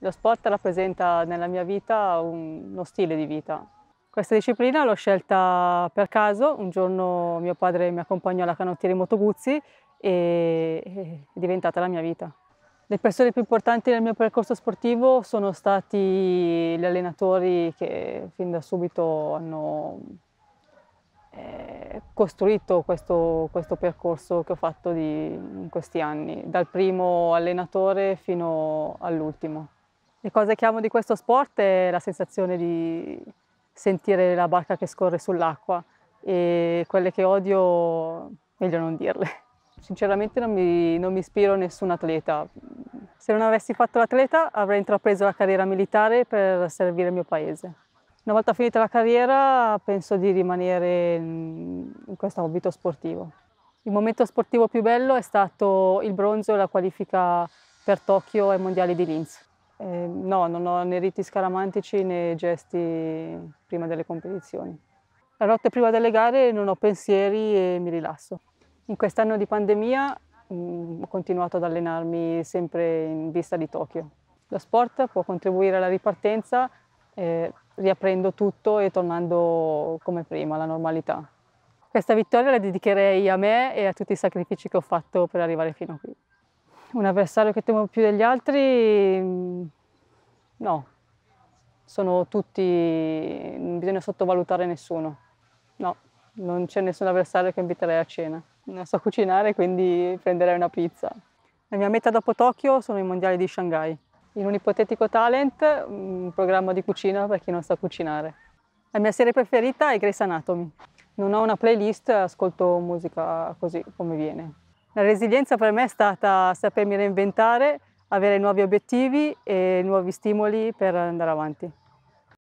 Lo sport rappresenta nella mia vita un, uno stile di vita. Questa disciplina l'ho scelta per caso, un giorno mio padre mi accompagnò alla canottiera di Motoguzzi e è diventata la mia vita. Le persone più importanti nel mio percorso sportivo sono stati gli allenatori che fin da subito hanno eh, costruito questo, questo, percorso che ho fatto di, in questi anni, dal primo allenatore fino all'ultimo. Le cose che amo di questo sport è la sensazione di sentire la barca che scorre sull'acqua e quelle che odio meglio non dirle. Sinceramente non mi, non mi ispiro a nessun atleta. Se non avessi fatto l'atleta avrei intrapreso la carriera militare per servire il mio paese. Una volta finita la carriera penso di rimanere in questo ambito sportivo. Il momento sportivo più bello è stato il bronzo e la qualifica per Tokyo ai Mondiali di Linz. Eh, no, non ho né riti scaramantici né gesti prima delle competizioni. La notte prima delle gare non ho pensieri e mi rilasso. In quest'anno di pandemia mh, mm, ho continuato ad allenarmi sempre in vista di Tokyo. Lo sport può contribuire alla ripartenza eh, riaprendo tutto e tornando come prima, alla normalità. Questa vittoria la dedicherei a me e a tutti i sacrifici che ho fatto per arrivare fino a qui. Un avversario che temo più degli altri? Mm, no, sono tutti, non bisogna sottovalutare nessuno. No, non c'è nessun avversario che inviterei a cena. Non so cucinare, quindi prenderei una pizza. La mia meta dopo Tokyo sono i mondiali di Shanghai. In un ipotetico talent, mm, un programma di cucina per chi non sa cucinare. La mia serie preferita è Grace Anatomy. Non ho una playlist, ascolto musica così come viene. La resilienza per me è stata sapermi reinventare, avere nuovi obiettivi e nuovi stimoli per andare avanti.